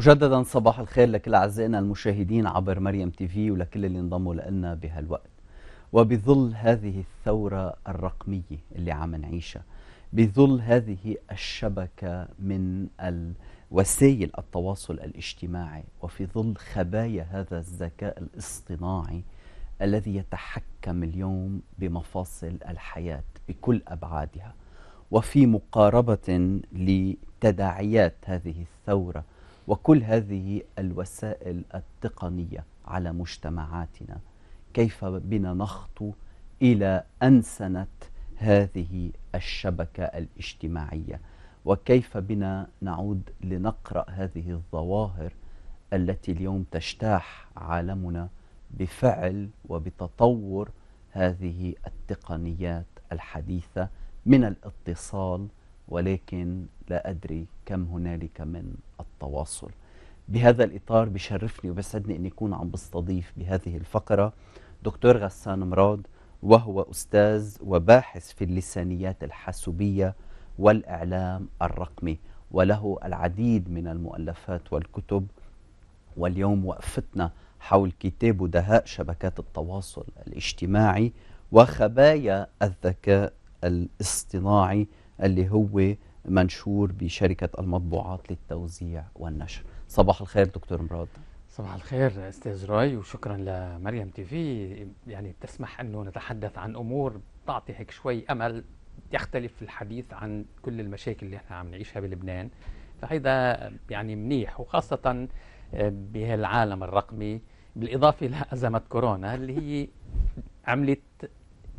مجددا صباح الخير لكل اعزائنا المشاهدين عبر مريم تي في ولكل اللي انضموا لنا بهالوقت وبظل هذه الثوره الرقميه اللي عم نعيشها بظل هذه الشبكه من وسائل التواصل الاجتماعي وفي ظل خبايا هذا الذكاء الاصطناعي الذي يتحكم اليوم بمفاصل الحياه بكل ابعادها وفي مقاربه لتداعيات هذه الثوره وكل هذه الوسائل التقنية على مجتمعاتنا كيف بنا نخطو إلى أنسنة هذه الشبكة الاجتماعية وكيف بنا نعود لنقرأ هذه الظواهر التي اليوم تجتاح عالمنا بفعل وبتطور هذه التقنيات الحديثة من الاتصال ولكن لا أدري كم هنالك من التواصل بهذا الإطار بشرفني وبسعدني أن يكون عم بستضيف بهذه الفقرة دكتور غسان مراد وهو أستاذ وباحث في اللسانيات الحاسوبية والإعلام الرقمي وله العديد من المؤلفات والكتب واليوم وقفتنا حول كتابه دهاء شبكات التواصل الاجتماعي وخبايا الذكاء الاصطناعي اللي هو منشور بشركة المطبوعات للتوزيع والنشر صباح الخير دكتور مراد صباح الخير استاذ راي وشكرا لمريم تي في يعني تسمح انه نتحدث عن امور تعطي هيك شوي امل يختلف الحديث عن كل المشاكل اللي احنا عم نعيشها بلبنان فهيدا يعني منيح وخاصه بهالعالم الرقمي بالاضافه لازمه كورونا اللي هي عملت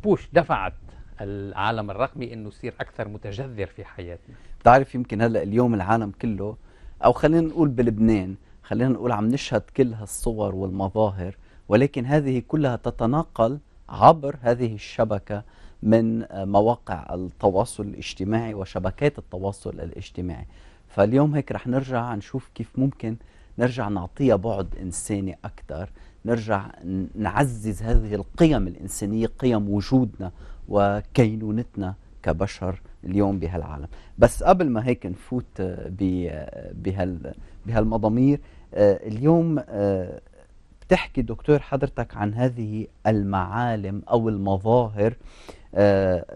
بوش دفعت العالم الرقمي انه يصير اكثر متجذر في حياتنا بتعرف يمكن هلا اليوم العالم كله او خلينا نقول بلبنان خلينا نقول عم نشهد كل هالصور والمظاهر ولكن هذه كلها تتناقل عبر هذه الشبكه من مواقع التواصل الاجتماعي وشبكات التواصل الاجتماعي فاليوم هيك رح نرجع نشوف كيف ممكن نرجع نعطيها بعد إنساني أكثر نرجع نعزز هذه القيم الإنسانية قيم وجودنا وكينونتنا كبشر اليوم بهالعالم بس قبل ما هيك نفوت آه، آه، بهال بهالمضامير آه، اليوم بتحكي دكتور حضرتك عن هذه المعالم او المظاهر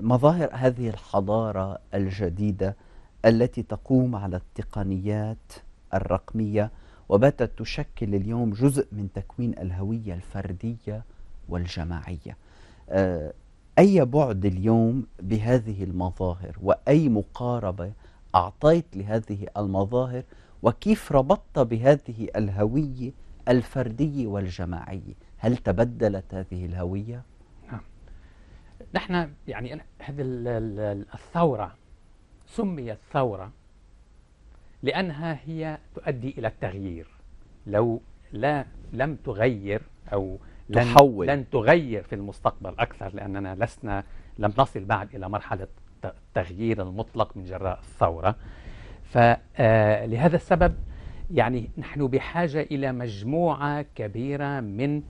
مظاهر هذه الحضاره الجديده التي تقوم على التقنيات الرقميه وباتت تشكل اليوم جزء من تكوين الهويه الفرديه والجماعيه أي بعد اليوم بهذه المظاهر وأي مقاربة أعطيت لهذه المظاهر وكيف ربطت بهذه الهوية الفردية والجماعية هل تبدلت هذه الهوية؟ نعم نحن يعني هذه الثورة سميت ثورة لأنها هي تؤدي إلى التغيير لو لا لم تغير أو لن تحول لن تغير في المستقبل أكثر لأننا لسنا لم نصل بعد إلى مرحلة التغيير المطلق من جراء الثورة فلهذا آه، السبب يعني نحن بحاجة إلى مجموعة كبيرة من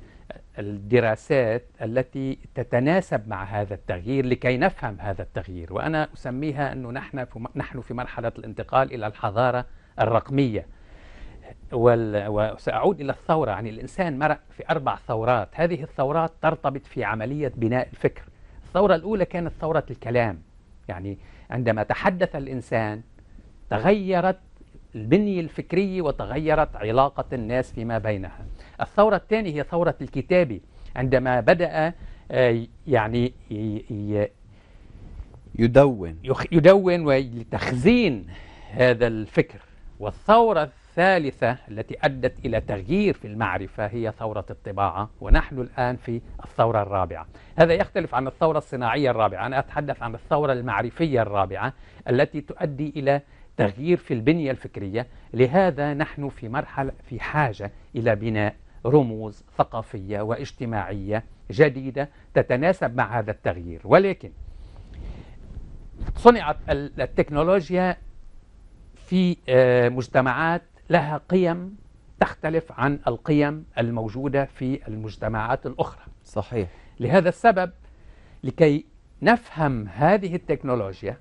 الدراسات التي تتناسب مع هذا التغيير لكي نفهم هذا التغيير وأنا أسميها أنه نحن في, نحن في مرحلة الانتقال إلى الحضارة الرقمية وال... وسأعود إلى الثورة يعني الإنسان مرق في أربع ثورات هذه الثورات ترتبط في عملية بناء الفكر الثورة الأولى كانت ثورة الكلام يعني عندما تحدث الإنسان تغيرت البنية الفكرية وتغيرت علاقة الناس فيما بينها الثورة الثانية هي ثورة الكتابة عندما بدأ آه، يعني يدون يدون ولتخزين هذا الفكر والثورة الثالثة التي أدت إلى تغيير في المعرفة هي ثورة الطباعة ونحن الآن في الثورة الرابعة هذا يختلف عن الثورة الصناعية الرابعة أنا أتحدث عن الثورة المعرفية الرابعة التي تؤدي إلى تغيير في البنية الفكرية لهذا نحن في مرحلة في حاجة إلى بناء رموز ثقافية واجتماعية جديدة تتناسب مع هذا التغيير ولكن صنعت التكنولوجيا في آه، مجتمعات لها قيم تختلف عن القيم الموجودة في المجتمعات الأخرى صحيح لهذا السبب لكي نفهم هذه التكنولوجيا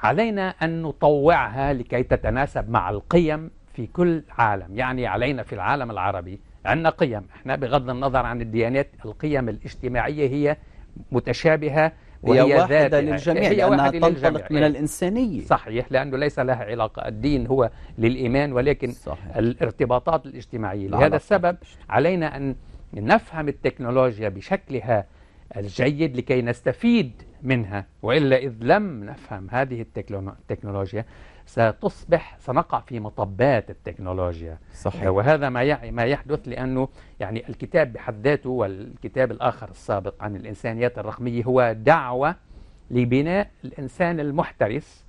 علينا أن نطوعها لكي تتناسب مع القيم في كل عالم يعني علينا في العالم العربي عندنا قيم احنا بغض النظر عن الديانات القيم الاجتماعية هي متشابهة وهي واحدة ذاتها للجميع هي واحدة للجميع تنطلق من إيه. الإنسانية صحيح لأنه ليس لها علاقة الدين هو للإيمان ولكن صحيح. الارتباطات الاجتماعية لهذا السبب علينا أن نفهم التكنولوجيا بشكلها الجيد لكي نستفيد منها وإلا إذ لم نفهم هذه التكنولوجيا ستصبح سنقع في مطبات التكنولوجيا صحيح. وهذا ما ما يحدث لأنه يعني الكتاب بحد ذاته والكتاب الآخر السابق عن الإنسانيات الرقمية هو دعوة لبناء الإنسان المحترس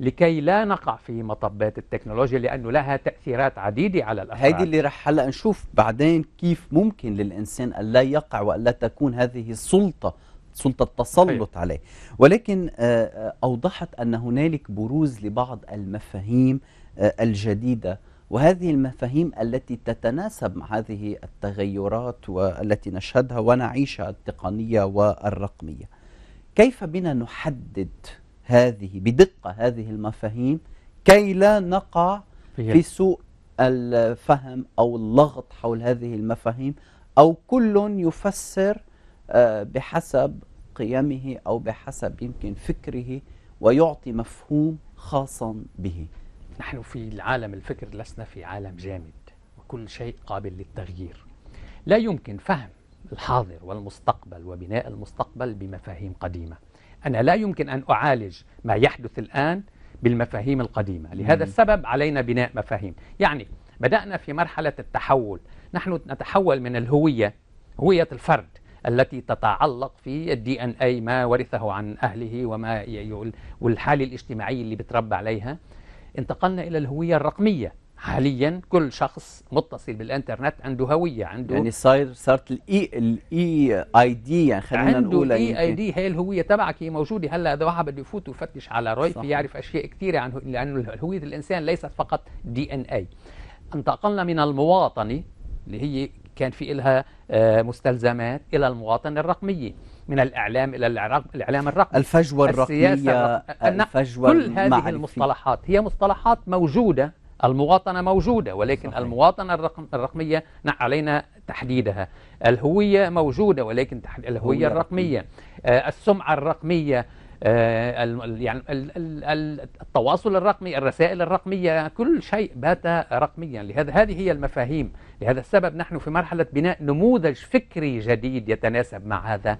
لكي لا نقع في مطبات التكنولوجيا لأنه لها تأثيرات عديدة على الأفراد هيدي اللي رح هلأ نشوف بعدين كيف ممكن للإنسان ألا يقع وألا تكون هذه السلطة سلطة التسلط عليه ولكن آه، آه، أوضحت أن هنالك بروز لبعض المفاهيم آه، الجديدة وهذه المفاهيم التي تتناسب مع هذه التغيرات والتي نشهدها ونعيشها التقنية والرقمية كيف بنا نحدد هذه بدقة هذه المفاهيم كي لا نقع في سوء الفهم أو اللغط حول هذه المفاهيم أو كل يفسر آه، بحسب قيمه أو بحسب يمكن فكره ويعطي مفهوم خاصا به نحن في العالم الفكر لسنا في عالم جامد وكل شيء قابل للتغيير لا يمكن فهم الحاضر والمستقبل وبناء المستقبل بمفاهيم قديمة أنا لا يمكن أن أعالج ما يحدث الآن بالمفاهيم القديمة لهذا السبب علينا بناء مفاهيم يعني بدأنا في مرحلة التحول نحن نتحول من الهوية هوية الفرد التي تتعلق في الدي ان اي ما ورثه عن اهله وما والحال الاجتماعي اللي بتربى عليها انتقلنا الى الهويه الرقميه حاليا كل شخص متصل بالانترنت عنده هويه عنده يعني صاير صارت الاي e- الاي اي e دي يعني خلينا نقول عنده الاي اي e دي هي الهويه تبعك هي موجوده هلا اذا واحد بده يفوت ويفتش على رايف يعرف اشياء كثيره عن لانه هويه الانسان ليست فقط دي ان اي انتقلنا من المواطنه اللي هي كان في إلها آه، مستلزمات إلى المواطنة الرقمية من الإعلام إلى الإعلام الرقمي الفجوة الرقمية الفجوة كل هذه المصطلحات هي مصطلحات موجودة المواطنة موجودة ولكن صحيح. المواطنة الرقم الرقمية علينا تحديدها الهوية موجودة ولكن تحديد الهوية الرقمية آه، السمعة الرقمية آه، يعني التواصل الرقمي الرسائل الرقمية كل شيء بات رقميا لهذا هذه هي المفاهيم لهذا السبب نحن في مرحلة بناء نموذج فكري جديد يتناسب مع هذا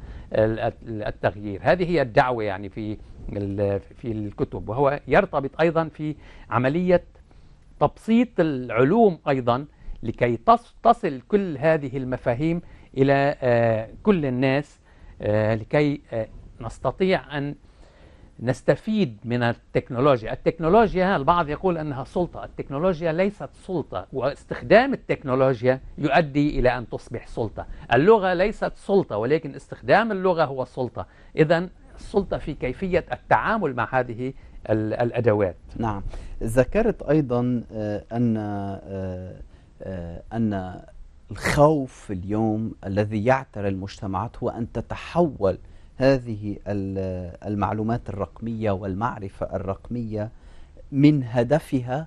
التغيير هذه هي الدعوة يعني في في الكتب وهو يرتبط أيضا في عملية تبسيط العلوم أيضا لكي تصل كل هذه المفاهيم إلى آه، كل الناس آه، لكي نستطيع أن نستفيد من التكنولوجيا التكنولوجيا البعض يقول أنها سلطة التكنولوجيا ليست سلطة واستخدام التكنولوجيا يؤدي إلى أن تصبح سلطة اللغة ليست سلطة ولكن استخدام اللغة هو سلطة إذا السلطة في كيفية التعامل مع هذه الأدوات نعم ذكرت أيضا آه، أن آه، آه، أن الخوف اليوم الذي يعتري المجتمعات هو أن تتحول هذه المعلومات الرقمية والمعرفة الرقمية من هدفها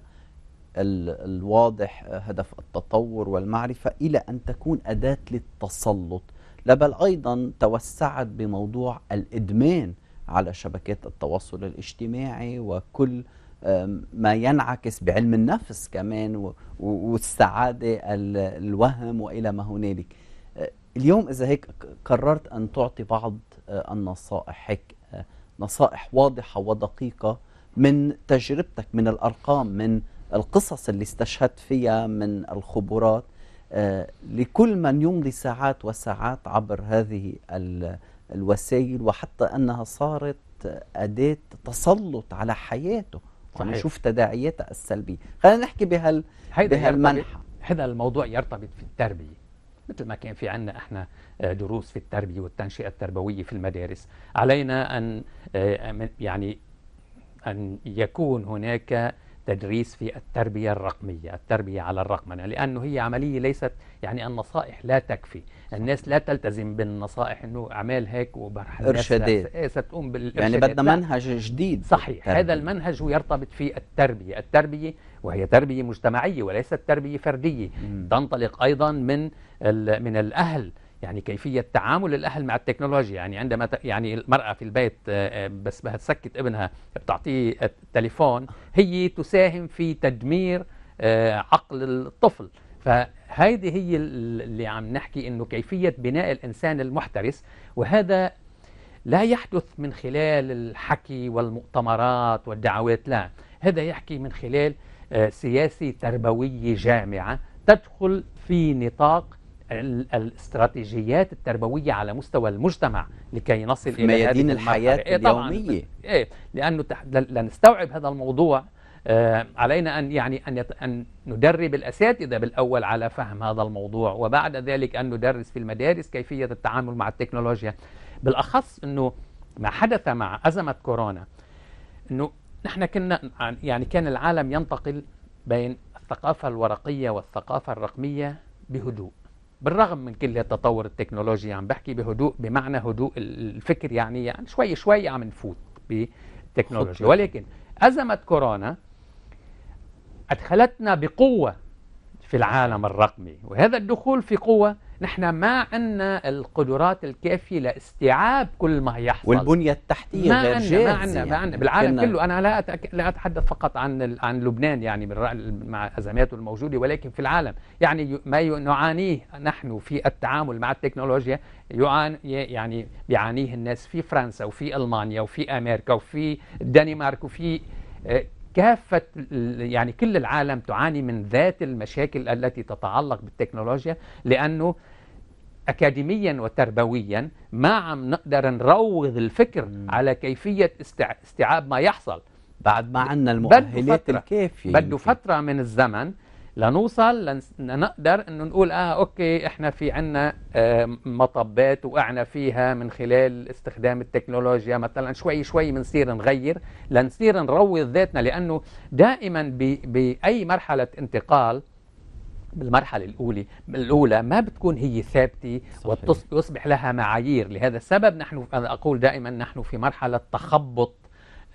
الواضح هدف التطور والمعرفة إلى أن تكون أداة للتسلط لا بل أيضا توسعت بموضوع الإدمان على شبكات التواصل الاجتماعي وكل ما ينعكس بعلم النفس كمان والسعادة الوهم وإلى ما هنالك آه، اليوم إذا هيك قررت أن تعطي بعض النصائحك نصائح واضحة ودقيقة من تجربتك من الأرقام من القصص اللي استشهدت فيها من الخبرات آه، لكل من يمضي ساعات وساعات عبر هذه الوسائل وحتى أنها صارت أداة تسلط على حياته صحيح. ونشوف تداعياتها السلبية خلينا نحكي بهال بهالمنحة هذا الموضوع يرتبط في التربية مثل ما كان في عنا احنا آه، دروس في التربية والتنشئة التربوية في المدارس علينا أن آه، يعني أن يكون هناك تدريس في التربية الرقمية التربية على الرقمنة لأنه هي عملية ليست يعني النصائح لا تكفي الناس لا تلتزم بالنصائح أنه أعمال هيك وبرح إرشادات إيه، ستقوم بالإرشادات يعني بدنا منهج جديد صحيح التربية. هذا المنهج هو يرتبط في التربية التربية وهي تربية مجتمعية وليست تربية فردية م. تنطلق أيضا من من الأهل يعني كيفية تعامل الأهل مع التكنولوجيا يعني عندما يعني المرأة في البيت آه، آه، بس بها تسكت ابنها بتعطيه التليفون هي تساهم في تدمير آه، عقل الطفل فهذه هي اللي عم نحكي انه كيفية بناء الإنسان المحترس وهذا لا يحدث من خلال الحكي والمؤتمرات والدعوات لا هذا يحكي من خلال سياسة تربوية جامعة تدخل في نطاق الاستراتيجيات التربويه على مستوى المجتمع لكي نصل الى ميادين الحياه إيه، اليوميه ايه لانه لنستوعب هذا الموضوع آه، علينا أن يعني أن, أن ندرب الأساتذة بالأول على فهم هذا الموضوع وبعد ذلك أن ندرس في المدارس كيفية التعامل مع التكنولوجيا بالأخص أنه ما حدث مع أزمة كورونا أنه نحن كنا يعني كان العالم ينتقل بين الثقافة الورقية والثقافة الرقمية بهدوء بالرغم من كل التطور التكنولوجي عم بحكي بهدوء بمعنى هدوء الفكر يعني يعني شوي شوي عم نفوت بالتكنولوجيا ولكن أزمة كورونا أدخلتنا بقوة في العالم الرقمي وهذا الدخول في قوة نحن ما عندنا القدرات الكافية لاستيعاب كل ما يحصل والبنية التحتية ما غير ما عندنا ما عندنا بالعالم كله أنا لا لا أتحدث فقط عن عن لبنان يعني من مع أزماته الموجودة ولكن في العالم يعني ما نعانيه نحن في التعامل مع التكنولوجيا يعان يعني بيعانيه الناس في فرنسا وفي ألمانيا وفي أمريكا وفي الدنمارك وفي آه، كافة يعني كل العالم تعاني من ذات المشاكل التي تتعلق بالتكنولوجيا لأنه أكاديميا وتربويا ما عم نقدر نروض الفكر م. على كيفية استيعاب ما يحصل بعد ما عندنا المؤهلات الكافية بده فترة من الزمن لنوصل لنقدر انه نقول اه اوكي احنا في عنا آه، مطبات وقعنا فيها من خلال استخدام التكنولوجيا مثلا شوي شوي بنصير نغير لنصير نروض ذاتنا لانه دائما باي مرحله انتقال بالمرحلة الأولى الأولى ما بتكون هي ثابتة ويصبح لها معايير لهذا السبب نحن أنا أقول دائما نحن في مرحلة تخبط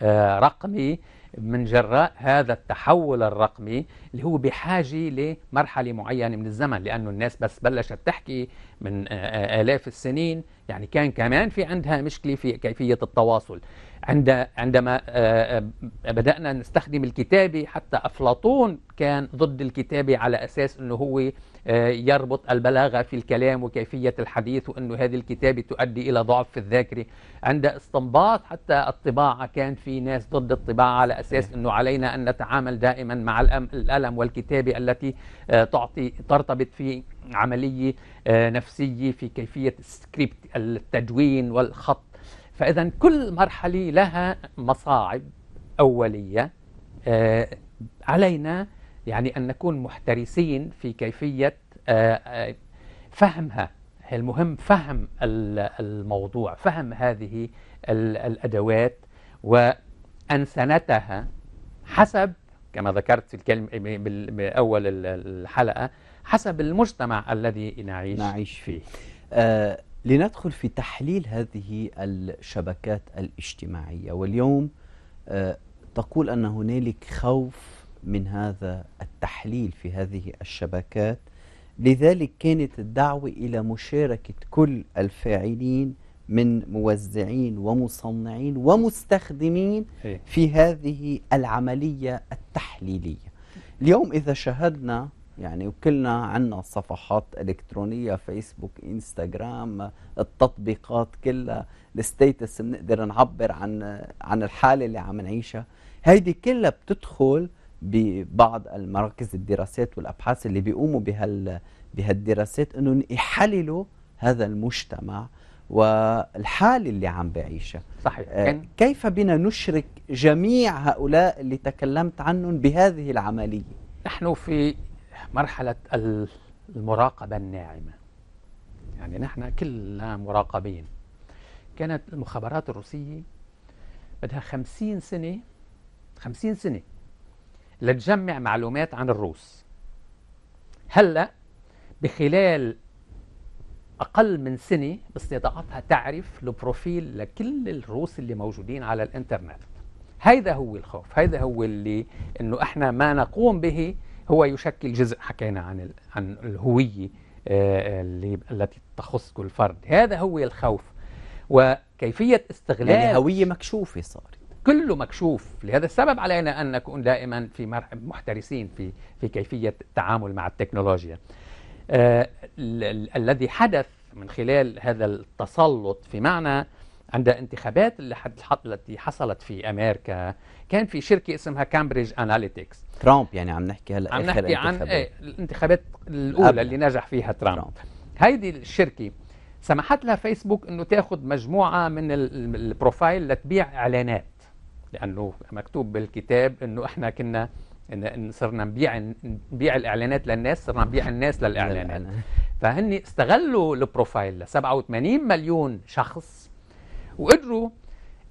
آه، رقمي من جراء هذا التحول الرقمي اللي هو بحاجة لمرحلة معينة من الزمن لأنه الناس بس بلشت تحكي من آلاف السنين يعني كان كمان في عندها مشكلة في كيفية التواصل عند عندما آه، آه، بدأنا نستخدم الكتابي حتى أفلاطون كان ضد الكتابي على أساس أنه هو آه، يربط البلاغة في الكلام وكيفية الحديث وأنه هذه الكتابة تؤدي إلى ضعف في الذاكرة عند استنباط حتى الطباعة كان في ناس ضد الطباعة على أساس نعم. أنه علينا أن نتعامل دائما مع الألم والكتابة التي تعطي ترتبط في عملية نفسية في كيفية السكريبت التدوين والخط فإذا كل مرحلة لها مصاعب أولية آه، علينا يعني أن نكون محترسين في كيفية آه، آه، فهمها المهم فهم الموضوع فهم هذه الأدوات وأنسنتها حسب كما ذكرت في الكلمة بأول الحلقة حسب المجتمع الذي نعيش, نعيش فيه آه لندخل في تحليل هذه الشبكات الاجتماعية واليوم آه، تقول أن هنالك خوف من هذا التحليل في هذه الشبكات لذلك كانت الدعوة إلى مشاركة كل الفاعلين من موزعين ومصنعين ومستخدمين إيه. في هذه العملية التحليلية اليوم إذا شاهدنا يعني وكلنا عنا صفحات الكترونيه فيسبوك انستغرام التطبيقات كلها الستيتس بنقدر نعبر عن عن الحاله اللي عم نعيشها هيدي كلها بتدخل ببعض المراكز الدراسات والابحاث اللي بيقوموا بهال بهالدراسات انهم يحللوا هذا المجتمع والحاله اللي عم بعيشها صحيح آه كيف بنا نشرك جميع هؤلاء اللي تكلمت عنهم بهذه العمليه نحن في مرحلة المراقبة الناعمة يعني نحن كلنا مراقبين كانت المخابرات الروسية بدها خمسين سنة خمسين سنة لتجمع معلومات عن الروس هلأ بخلال أقل من سنة باستطاعتها تعرف البروفيل لكل الروس اللي موجودين على الإنترنت هذا هو الخوف هذا هو اللي أنه إحنا ما نقوم به هو يشكل جزء حكينا عن عن الهويه آه، اللي التي تخص كل فرد هذا هو الخوف وكيفيه استغلال يعني هويه مكشوفه صارت كله مكشوف لهذا السبب علينا أن نكون دائما في محترسين في في كيفية التعامل مع التكنولوجيا آه، الذي حدث من خلال هذا التسلط في معنى عند انتخابات اللي التي حصلت في امريكا كان في شركه اسمها كامبريدج اناليتكس ترامب يعني عم نحكي هلا عم نحكي عن ايه الانتخابات الاولى أبنى. اللي نجح فيها ترامب, ترامب. هيدي الشركه سمحت لها فيسبوك انه تاخذ مجموعه من البروفايل لتبيع اعلانات لانه مكتوب بالكتاب انه احنا كنا إن صرنا نبيع نبيع الاعلانات للناس صرنا نبيع الناس للاعلانات فهن استغلوا البروفايل ل 87 مليون شخص وقدروا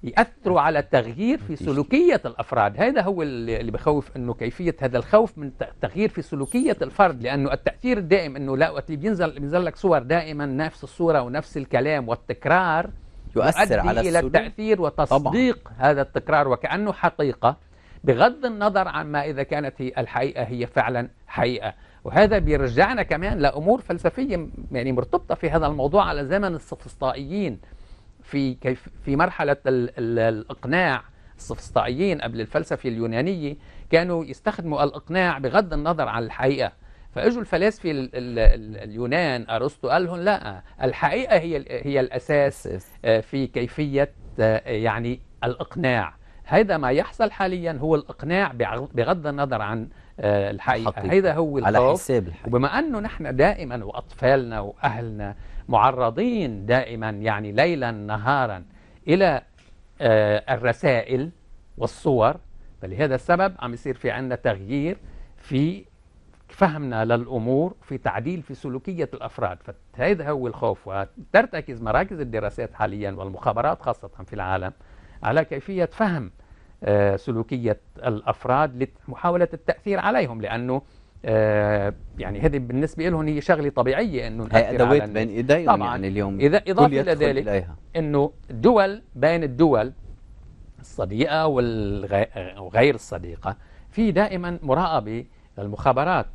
يأثروا على التغيير في سلوكية الأفراد هذا هو اللي بخوف أنه كيفية هذا الخوف من تغيير في سلوكية الفرد لأنه التأثير الدائم أنه لا وقت اللي بينزل, بينزل لك صور دائما نفس الصورة ونفس الكلام والتكرار يؤثر على إلى التأثير وتصديق طبعا. هذا التكرار وكأنه حقيقة بغض النظر عن ما إذا كانت هي الحقيقة هي فعلا حقيقة وهذا بيرجعنا كمان لأمور فلسفية يعني مرتبطة في هذا الموضوع على زمن السفسطائيين في كيف في مرحلة الـ الـ الإقناع السفسطائيين قبل الفلسفة اليونانية كانوا يستخدموا الإقناع بغض النظر عن الحقيقة فاجوا الفلاسفه اليونان ارسطو قال لهم لا الحقيقه هي هي الاساس آه، في كيفيه آه، يعني الاقناع هذا ما يحصل حاليا هو الاقناع بغض النظر عن آه، الحقيقة هذا هو الخوف على حساب الحقيقة. وبما أنه نحن دائما وأطفالنا وأهلنا معرضين دائما يعني ليلا نهارا إلى آه، الرسائل والصور فلهذا السبب عم يصير في عندنا تغيير في فهمنا للأمور في تعديل في سلوكية الأفراد فهذا هو الخوف وترتكز مراكز الدراسات حاليا والمخابرات خاصة في العالم على كيفية فهم آه، سلوكية الأفراد لمحاولة التأثير عليهم لأنه آه، يعني هذه بالنسبة لهم هي شغلة طبيعية أنه هي أدوات بين إيديهم طبعا يعني اليوم إذا إضافة إلى ذلك أنه الدول بين الدول الصديقة وغير الصديقة في دائما مراقبة للمخابرات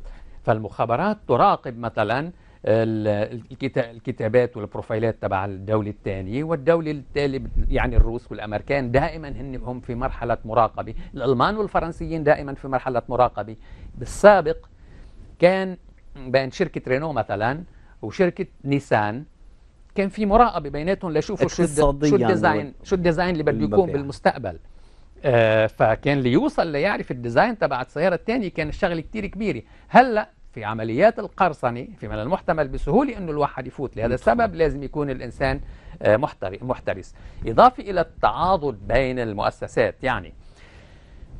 فالمخابرات تراقب مثلا الكتابات والبروفايلات تبع الدولة الثانية والدولة التالية يعني الروس والأمريكان دائما هن هم في مرحلة مراقبة الألمان والفرنسيين دائما في مرحلة مراقبة بالسابق كان بين شركة رينو مثلا وشركة نيسان كان في مراقبة بيناتهم ليشوفوا شو شو الديزاين شو الديزاين اللي بده يكون بالمستقبل آه فكان ليوصل ليعرف الديزاين تبع السيارة الثانية كان الشغل كتير كبيرة هلأ في عمليات القرصنة في من المحتمل بسهولة أنه الواحد يفوت لهذا السبب لازم يكون الإنسان آه، محترس إضافة إلى التعاضد بين المؤسسات يعني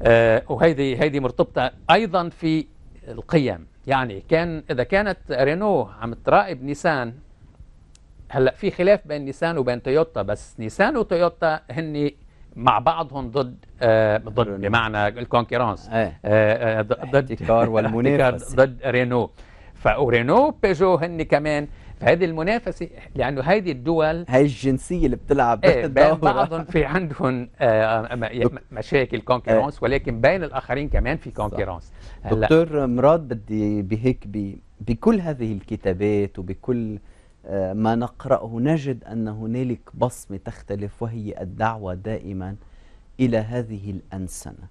آه، وهيدي هيدي مرتبطة أيضا في القيم يعني كان إذا كانت رينو عم تراقب نيسان هلا في خلاف بين نيسان وبين تويوتا بس نيسان وتويوتا هن مع بعضهم ضد آه ضد بمعنى الكونكيرانس إيه. آه آه ضد احتكار إيه، والمنافسه ضد رينو فرينو بيجو هن كمان فهذه المنافسه لانه هيدي الدول هي الجنسيه اللي بتلعب ايه بين بعضهم في عندهم آه، مشاكل كونكيرونس إيه. ولكن بين الاخرين كمان في كونكيرونس دكتور مراد بدي بهيك بكل هذه الكتابات وبكل آه، ما نقرأه نجد أن هنالك بصمة تختلف وهي الدعوة دائما إلى هذه الأنسنة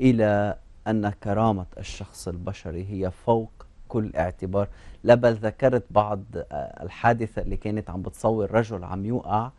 إلى أن كرامة الشخص البشري هي فوق كل اعتبار لا بل ذكرت بعض آه، الحادثة اللي كانت عم بتصور رجل عم يوقع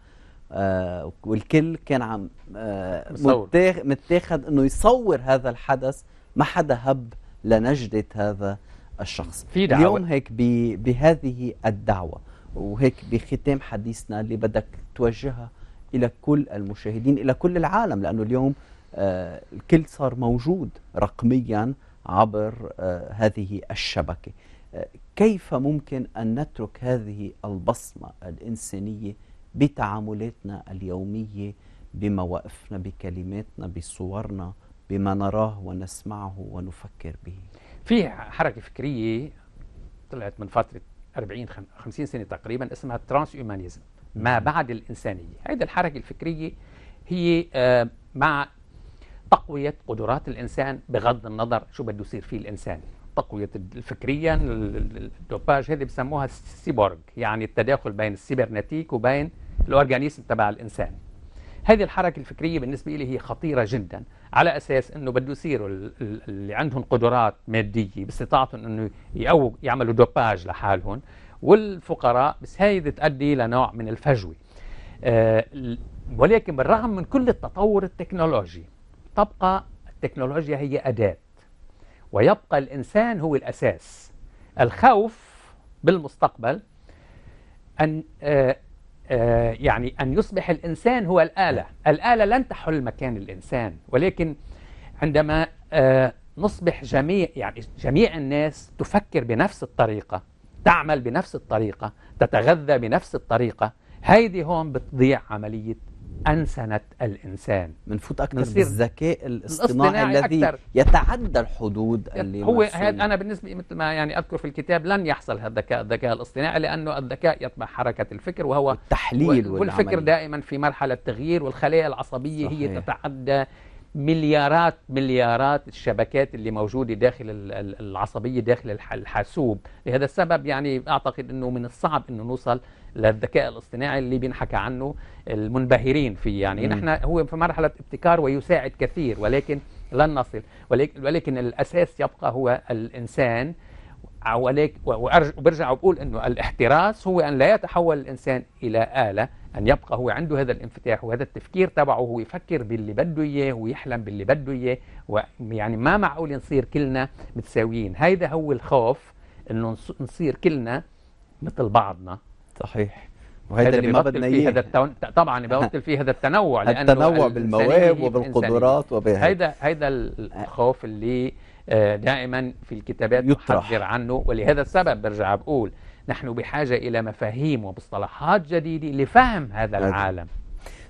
آه والكل كان عم آه متاخد انه يصور هذا الحدث ما حدا هب لنجدة هذا الشخص في دعوة. اليوم هيك بهذه الدعوة وهيك بختام حديثنا اللي بدك توجهها الى كل المشاهدين الى كل العالم لانه اليوم آه الكل صار موجود رقميا عبر آه هذه الشبكه آه كيف ممكن ان نترك هذه البصمه الانسانيه بتعاملاتنا اليوميه بمواقفنا بكلماتنا بصورنا بما نراه ونسمعه ونفكر به في حركه فكريه طلعت من فتره 40 50 سنه تقريبا اسمها الترانس هيومانيزم ما بعد الانسانيه هذه الحركه الفكريه هي آه، مع تقويه قدرات الانسان بغض النظر شو بده يصير فيه الانسان تقويه فكريا الدوباج هذه بسموها السيبورغ يعني التداخل بين السيبرنتيك وبين الاورجانيزم تبع الانسان هذه الحركة الفكرية بالنسبة لي هي خطيرة جدا على أساس أنه بده يصيروا اللي عندهم قدرات مادية باستطاعتهم أنه يقو يعملوا دوباج لحالهم والفقراء بس هي تؤدي لنوع من الفجوة آه ولكن بالرغم من كل التطور التكنولوجي تبقى التكنولوجيا هي أداة ويبقى الإنسان هو الأساس الخوف بالمستقبل أن آه، آه، يعني أن يصبح الإنسان هو الآلة الآلة لن تحل مكان الإنسان ولكن عندما آه، نصبح جميع يعني جميع الناس تفكر بنفس الطريقة تعمل بنفس الطريقة تتغذى بنفس الطريقة هيدي هون بتضيع عملية أنسنت الإنسان بنفوت أكثر بالذكاء الاصطناعي الذي أكثر. يتعدى الحدود اللي هو هذا أنا بالنسبة مثل ما يعني أذكر في الكتاب لن يحصل هذا الذكاء الذكاء الاصطناعي لأنه الذكاء يتبع حركة الفكر وهو التحليل والفكر دائما في مرحلة تغيير والخلايا العصبية صحيح. هي تتعدى مليارات مليارات الشبكات اللي موجودة داخل العصبية داخل الحاسوب لهذا السبب يعني أعتقد أنه من الصعب أنه نوصل للذكاء الاصطناعي اللي بينحكى عنه المنبهرين فيه يعني نحن هو في مرحلة ابتكار ويساعد كثير ولكن لن نصل ولكن, ولكن الأساس يبقى هو الإنسان وليك وبرجع وبقول أنه الاحتراس هو أن لا يتحول الإنسان إلى آلة أن يبقى هو عنده هذا الانفتاح وهذا التفكير تبعه هو يفكر باللي بده إياه ويحلم باللي بده إياه ويعني ما معقول نصير كلنا متساويين هيدا هو الخوف أنه نصير كلنا مثل بعضنا صحيح وهذا اللي ما بدنا اياه هذا طبعا ببطل فيه هذا التنوع لانه التنوع بالمواهب وبالقدرات وبهذا هيدا هيدا الخوف اللي آه، دائما في الكتابات يحذر عنه ولهذا السبب برجع بقول نحن بحاجة إلى مفاهيم ومصطلحات جديدة لفهم هذا العالم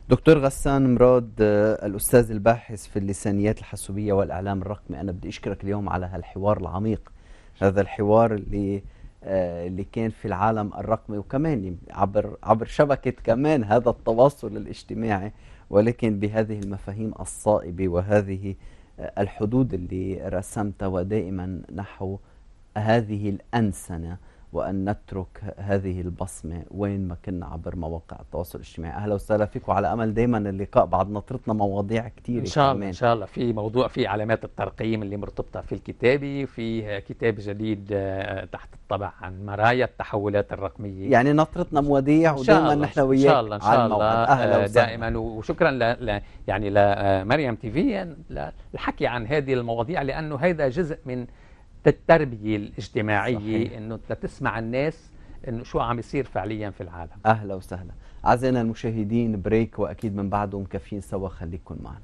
دكتور غسان مراد آه، الأستاذ الباحث في اللسانيات الحاسوبية والإعلام الرقمي أنا بدي أشكرك اليوم على هالحوار العميق هذا الحوار اللي آه، اللي كان في العالم الرقمي وكمان عبر عبر شبكة كمان هذا التواصل الاجتماعي ولكن بهذه المفاهيم الصائبة وهذه الحدود اللي رسمتها ودائما نحو هذه الأنسنة وأن نترك هذه البصمة وين ما كنا عبر مواقع التواصل الاجتماعي أهلا وسهلا فيك وعلى أمل دايما اللقاء بعد نطرتنا مواضيع كثير إن شاء الله إن شاء الله في موضوع في علامات الترقيم اللي مرتبطة في الكتابة في كتاب جديد آه، تحت الطبع عن مرايا التحولات الرقمية يعني نطرتنا مواضيع ودائما نحن وياك إن شاء الله إن شاء الله آه، أهلا وسهلا دائما وشكرا ل... ل... يعني لمريم آه، تي في للحكي عن هذه المواضيع لأنه هذا جزء من التربية الاجتماعية صحيح. انه لتسمع الناس انه شو عم يصير فعليا في العالم اهلا وسهلا اعزائنا المشاهدين بريك واكيد من بعده مكفيين سوا خليكم معنا